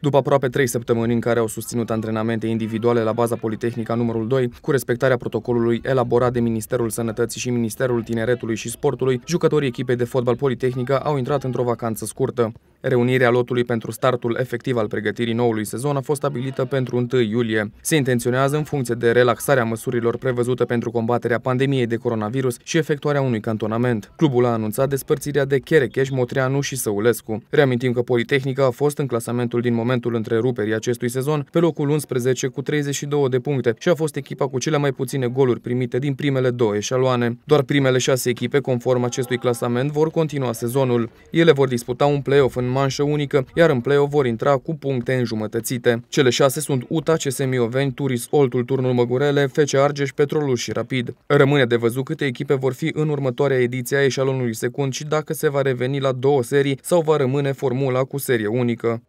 După aproape trei săptămâni în care au susținut antrenamente individuale la baza Politehnica numărul 2, cu respectarea protocolului elaborat de Ministerul Sănătății și Ministerul Tineretului și Sportului, jucătorii echipei de fotbal Politehnica au intrat într-o vacanță scurtă. Reunirea lotului pentru startul efectiv al pregătirii noului sezon a fost stabilită pentru 1 iulie. Se intenționează în funcție de relaxarea măsurilor prevăzute pentru combaterea pandemiei de coronavirus și efectuarea unui cantonament. Clubul a anunțat despărțirea de Cherecheș, Motreanu și Săulescu. Reamintim că Politehnica a fost în clasamentul din momentul întreruperii acestui sezon pe locul 11 cu 32 de puncte și a fost echipa cu cele mai puține goluri primite din primele două eșaloane. Doar primele șase echipe, conform acestui clasament, vor continua sezonul. Ele vor disputa un play-off în manșă unică, iar în play-off vor intra cu puncte înjumătățite. Cele șase sunt UTA, CS Mioveni, Turis Oltul, Turnul Măgurele, FC Argeș, Petrolul și Rapid. Rămâne de văzut câte echipe vor fi în următoarea ediție a eșalonului secund și dacă se va reveni la două serii sau va rămâne formula cu serie unică.